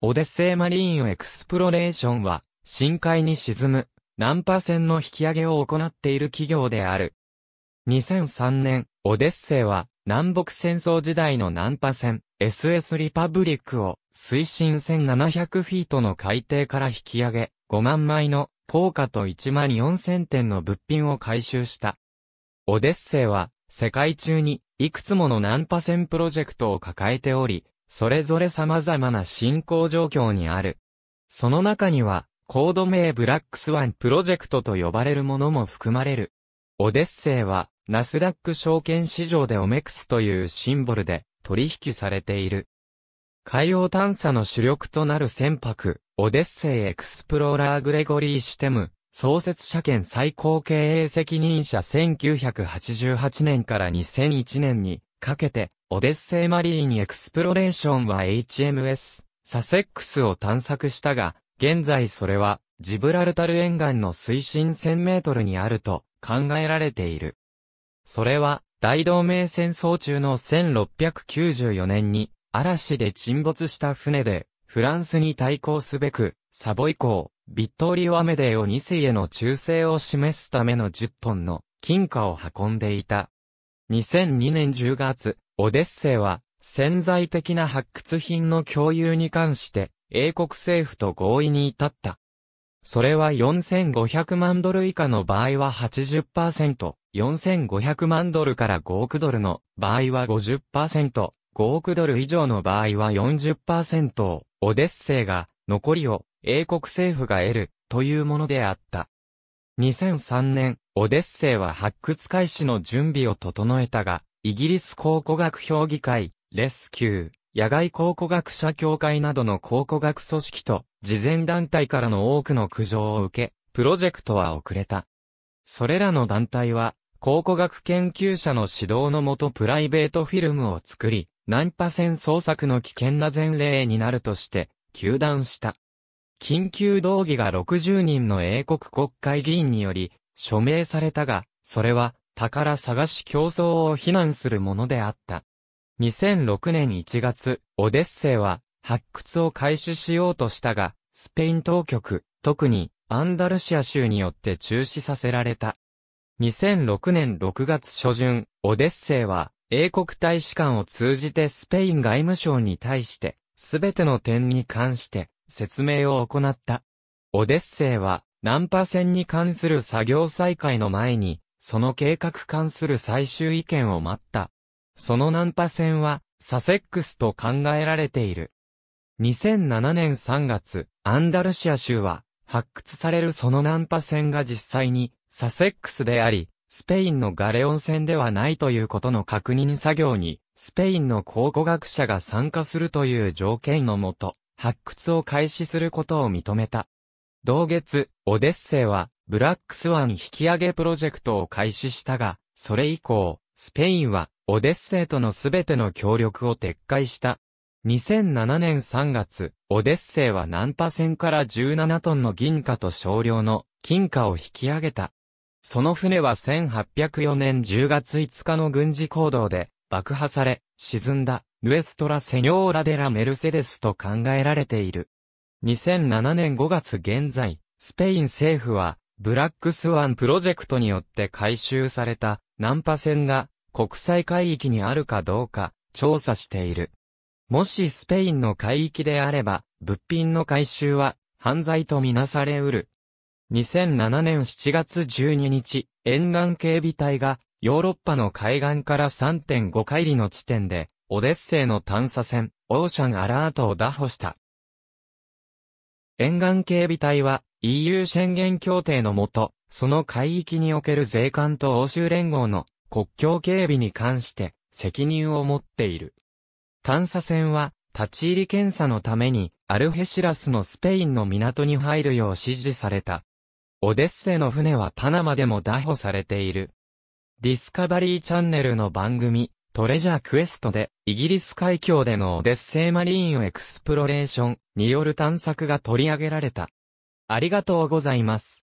オデッセイマリーンエクスプロレーションは、深海に沈む、ナンパ船の引き上げを行っている企業である。2003年、オデッセイは、南北戦争時代のナンパ船、SS リパブリックを、水深1700フィートの海底から引き上げ、5万枚の、高価と1万4000点の物品を回収した。オデッセイは、世界中に、いくつものナンパ船プロジェクトを抱えており、それぞれ様々な進行状況にある。その中には、コード名ブラックスワンプロジェクトと呼ばれるものも含まれる。オデッセイは、ナスダック証券市場でオメクスというシンボルで取引されている。海洋探査の主力となる船舶、オデッセイエクスプローラーグレゴリー・シュテム、創設者兼最高経営責任者1988年から2001年にかけてオデッセイマリーンエクスプロレーションは HMS、サセックスを探索したが、現在それは、ジブラルタル沿岸の水深1000メートルにあると考えられている。それは、大同盟戦争中の1694年に、嵐で沈没した船で、フランスに対抗すべく、サボイ港、ビットーリオ・アメデーオ2世への忠誠を示すための10トンの金貨を運んでいた。2002年10月、オデッセイは、潜在的な発掘品の共有に関して、英国政府と合意に至った。それは4500万ドル以下の場合は80%、4500万ドルから5億ドルの場合は50%、5億ドル以上の場合は40%を、オデッセイが、残りを英国政府が得る、というものであった。2003年、オデッセイは発掘開始の準備を整えたが、イギリス考古学評議会、レスキュー、野外考古学者協会などの考古学組織と、事前団体からの多くの苦情を受け、プロジェクトは遅れた。それらの団体は、考古学研究者の指導のもとプライベートフィルムを作り、難破船捜索の危険な前例になるとして、休断した。緊急動議が60人の英国国会議員により、署名されたが、それは、宝探し競争を非難するものであった。2006年1月、オデッセイは発掘を開始しようとしたが、スペイン当局、特にアンダルシア州によって中止させられた。2006年6月初旬、オデッセイは英国大使館を通じてスペイン外務省に対して、すべての点に関して説明を行った。オデッセイは、ナンパ船に関する作業再開の前に、その計画関する最終意見を待った。そのナンパ船は、サセックスと考えられている。2007年3月、アンダルシア州は、発掘されるそのナンパ船が実際に、サセックスであり、スペインのガレオン船ではないということの確認作業に、スペインの考古学者が参加するという条件のもと、発掘を開始することを認めた。同月、オデッセイは、ブラックスワン引き上げプロジェクトを開始したが、それ以降、スペインはオデッセイとのすべての協力を撤回した。2007年3月、オデッセイは南波船から17トンの銀貨と少量の金貨を引き上げた。その船は1804年10月5日の軍事行動で爆破され、沈んだ、ヌエストラ・セニョーラ・デラ・メルセデスと考えられている。2007年5月現在、スペイン政府は、ブラックスワンプロジェクトによって回収されたナンパ船が国際海域にあるかどうか調査している。もしスペインの海域であれば、物品の回収は犯罪とみなされうる。2007年7月12日、沿岸警備隊がヨーロッパの海岸から3.5海里の地点で、オデッセイの探査船、オーシャンアラートを打破した。沿岸警備隊は、EU 宣言協定のもと、その海域における税関と欧州連合の国境警備に関して責任を持っている。探査船は立ち入り検査のためにアルヘシラスのスペインの港に入るよう指示された。オデッセの船はパナマでも打捕されている。ディスカバリーチャンネルの番組、トレジャークエストで、イギリス海峡でのオデッセイマリーンエクスプロレーションによる探索が取り上げられた。ありがとうございます。